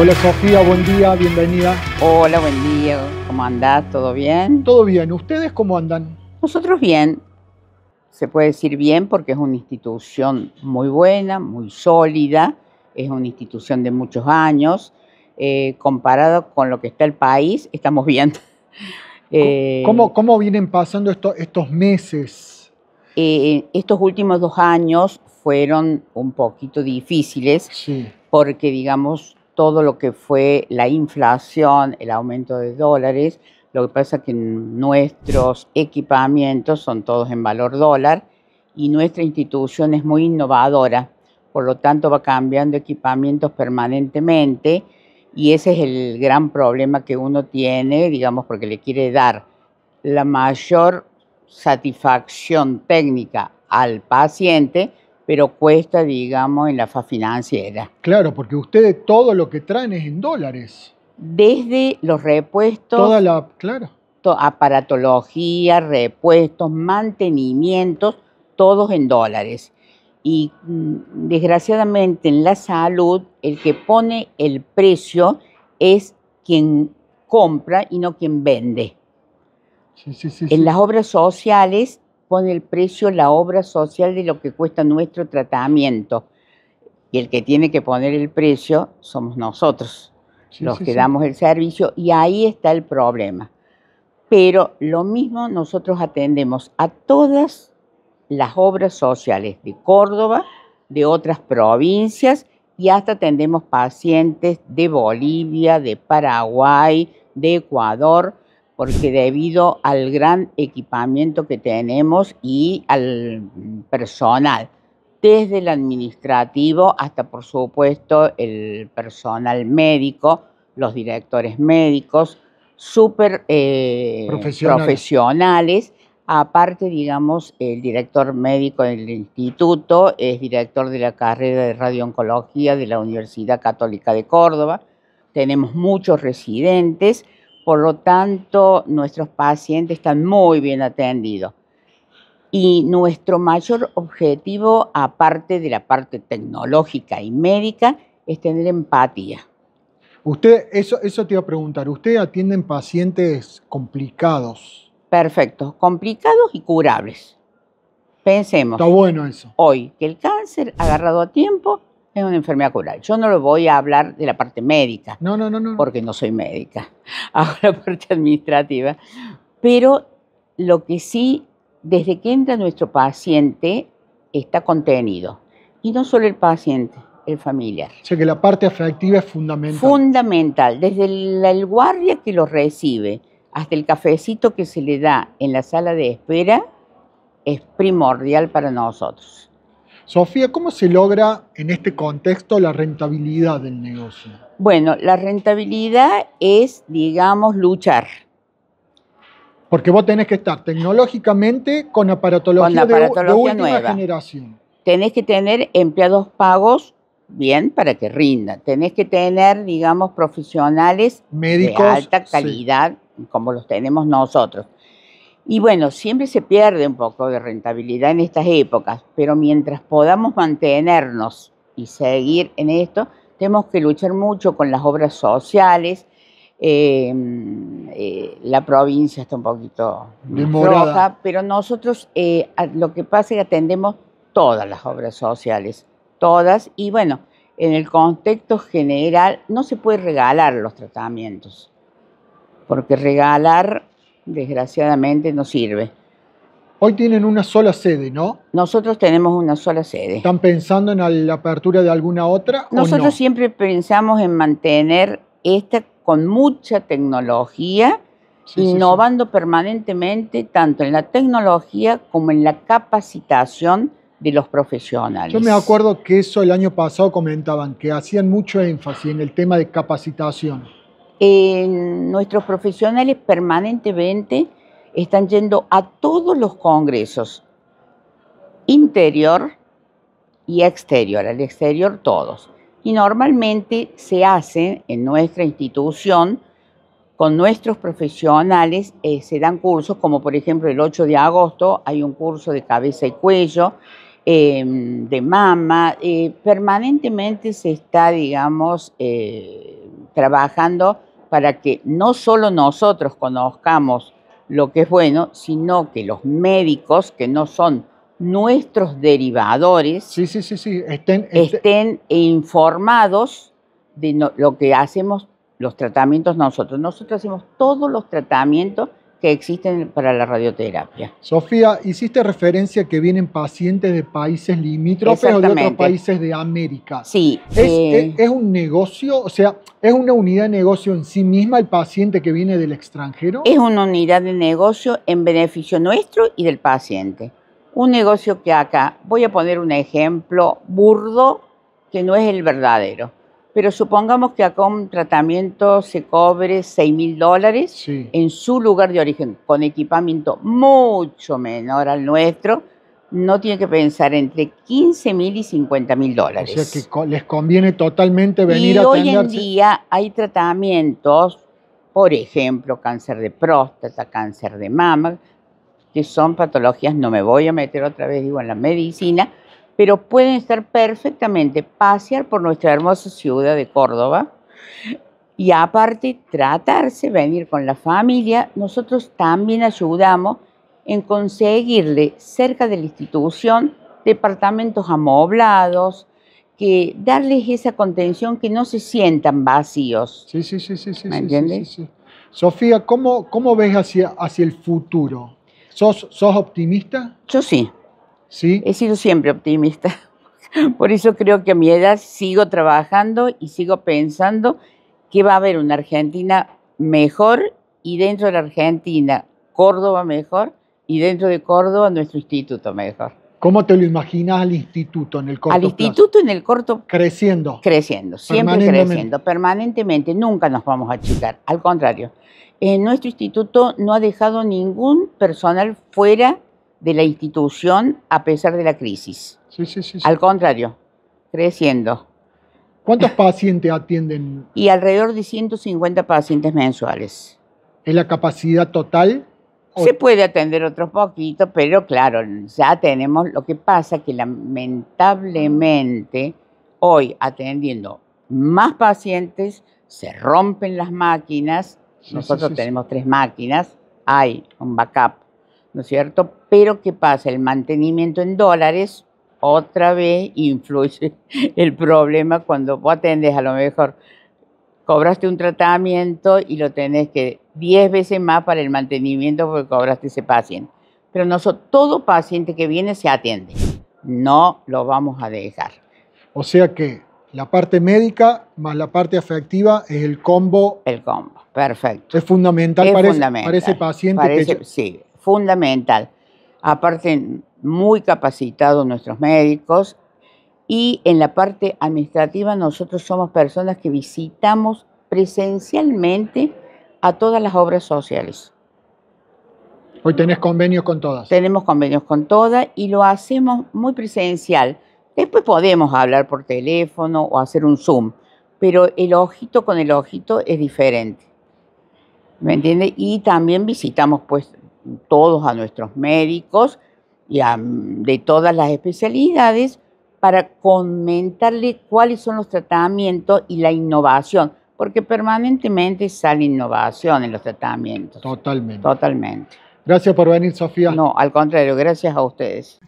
Hola Sofía, buen día, bienvenida. Hola, buen día, ¿cómo andás? ¿Todo bien? Todo bien, ¿ustedes cómo andan? Nosotros bien, se puede decir bien porque es una institución muy buena, muy sólida, es una institución de muchos años, eh, comparado con lo que está el país, estamos bien. Eh, ¿Cómo, vienen pasando estos meses? Eh, estos últimos dos años fueron un poquito difíciles sí. porque, digamos, todo lo que fue la inflación, el aumento de dólares. Lo que pasa es que nuestros equipamientos son todos en valor dólar y nuestra institución es muy innovadora, por lo tanto va cambiando equipamientos permanentemente y ese es el gran problema que uno tiene, digamos, porque le quiere dar la mayor satisfacción técnica al paciente, pero cuesta, digamos, en la FA financiera. Claro, porque ustedes todo lo que traen es en dólares. Desde los repuestos. Toda la. Claro. aparatología, repuestos, mantenimientos, todos en dólares. Y mm, desgraciadamente en la salud, el que pone el precio es quien compra y no quien vende. Sí, sí, sí, en las obras sociales pone el precio la obra social de lo que cuesta nuestro tratamiento. Y el que tiene que poner el precio somos nosotros, los que damos el servicio, y ahí está el problema. Pero lo mismo nosotros atendemos a todas las obras sociales de Córdoba, de otras provincias, y hasta atendemos pacientes de Bolivia, de Paraguay, de Ecuador porque debido al gran equipamiento que tenemos y al personal, desde el administrativo hasta por supuesto el personal médico, los directores médicos, súper eh, profesionales. profesionales. Aparte, digamos, el director médico del instituto es director de la carrera de radiooncología de la Universidad Católica de Córdoba. Tenemos muchos residentes por lo tanto, nuestros pacientes están muy bien atendidos. Y nuestro mayor objetivo, aparte de la parte tecnológica y médica, es tener empatía. Usted, eso, eso te iba a preguntar, ¿usted atienden pacientes complicados? Perfecto, complicados y curables. Pensemos. Está bueno eso. Hoy, que el cáncer agarrado a tiempo es una enfermedad curable. Yo no lo voy a hablar de la parte médica. No, no, no, no. Porque no soy médica. Hago la parte administrativa. Pero lo que sí, desde que entra nuestro paciente, está contenido. Y no solo el paciente, el familiar. O sea que la parte afectiva es fundamental. Fundamental. Desde el guardia que lo recibe hasta el cafecito que se le da en la sala de espera, es primordial para nosotros. Sofía, ¿cómo se logra en este contexto la rentabilidad del negocio? Bueno, la rentabilidad es, digamos, luchar. Porque vos tenés que estar tecnológicamente con aparatología, de, última generación. Tenés que tener empleados pagos bien para que rinda. Tenés que tener, digamos, profesionales Médicos, de alta calidad, como los tenemos nosotros. Y bueno, siempre se pierde un poco de rentabilidad en estas épocas, pero mientras podamos mantenernos y seguir en esto, tenemos que luchar mucho con las obras sociales. Em, eh, la provincia está un poquito roja, pero nosotros eh, lo que pasa es que atendemos todas las obras sociales, todas, y bueno, en el contexto general no se puede regalar los tratamientos, porque regalar desgraciadamente no sirve. Hoy tienen una sola sede, ¿no? Nosotros tenemos una sola sede. ¿Están pensando en la apertura de alguna otra? Nosotros siempre pensamos en mantener esta con mucha tecnología, innovando permanentemente tanto en la tecnología como en la capacitación de los profesionales. Yo me acuerdo que eso el año pasado comentaban, que hacían mucho énfasis en el tema de capacitación nuestros profesionales permanentemente están yendo a todos los congresos, interior y exterior, al exterior todos. Y normalmente se hace en nuestra institución, con nuestros profesionales, eh, se dan cursos, como por ejemplo el 8 de agosto hay un curso de cabeza y cuello, em, de mama, eh, permanentemente se está, digamos, eh, trabajando para que no solo nosotros conozcamos lo que es bueno, sino que los médicos, que no son nuestros derivadores, estén, este estén, informados de lo que hacemos los tratamientos nosotros. Nosotros hacemos todos los tratamientos que existen para la radioterapia. Sofía, hiciste referencia que vienen pacientes de países limítrofes o de otros países de América. Sí. Eh, ¿Es, un negocio? O sea, ¿es una unidad de negocio en sí misma el paciente que viene del extranjero? Es una unidad de negocio en beneficio nuestro y del paciente. Un negocio que acá, voy a poner un ejemplo burdo que no es el verdadero. Pero supongamos que acá un tratamiento se cobre 6 mil dólares en su lugar de origen, con equipamiento mucho menor al nuestro, no tiene que pensar entre 15 mil y 50 mil dólares. O sea que les conviene totalmente venir a atenderse. Y hoy en día hay tratamientos, por ejemplo, cáncer de próstata, cáncer de mama, que son patologías, no me voy a meter otra vez, digo, en la medicina, pero pueden estar perfectamente, pasear por nuestra hermosa ciudad de Córdoba y aparte tratarse, venir con la familia. Nosotros también ayudamos en conseguirle cerca de la institución departamentos amoblados, que darles esa contención que no se sientan vacíos. Sí, sí, sí, sí. sí, entiendes? Sofía, ¿cómo, ¿cómo ves hacia, hacia el futuro? ¿Sos, ¿Sos optimista? Yo sí. He sido siempre optimista. Por eso creo que a mi edad sigo trabajando y sigo pensando que va a haber una Argentina mejor y dentro de la Argentina Córdoba mejor y dentro de Córdoba nuestro instituto mejor. ¿Cómo te lo imaginas al instituto en el corto Al instituto en el corto Creciendo. Creciendo, siempre creciendo, permanentemente. Nunca nos vamos a achicar, al contrario. En eh, nuestro instituto no ha dejado ningún personal fuera de la institución a pesar de la crisis. Sí, sí, sí, Al contrario, creciendo. ¿Cuántos pacientes atienden? Y alrededor de 150 pacientes mensuales. ¿Es la capacidad total? Se puede atender otros poquitos, pero claro, ya tenemos lo que pasa que lamentablemente hoy atendiendo más pacientes, se rompen las máquinas, nosotros tenemos tres máquinas, hay un backup ¿no es cierto? Pero ¿qué pasa? El mantenimiento en dólares otra vez influye el problema cuando vos atendés a lo mejor cobraste un tratamiento y lo tenés que 10 veces más para el mantenimiento porque cobraste ese paciente. Pero nosotros, todo paciente que viene se atiende. No lo vamos a dejar. O sea que la parte médica más la parte afectiva es el combo. El combo, perfecto. Es fundamental, para, Ese, paciente. que... Sí, fundamental. Aparte, muy capacitados nuestros médicos y en la parte administrativa nosotros somos personas que visitamos presencialmente a todas las obras sociales. Hoy tenés convenios con todas. Tenemos convenios con todas y lo hacemos muy presencial. Después podemos hablar por teléfono o hacer un Zoom, pero el ojito con el ojito es diferente. ¿Me entiendes? Y también visitamos pues, todos a nuestros médicos y mm, de todas las especialidades para comentarle cuáles son los tratamientos y la innovación, porque permanentemente sale innovación en los tratamientos. Totalmente. Totalmente. Gracias por venir, Sofía. No, al contrario, gracias a ustedes.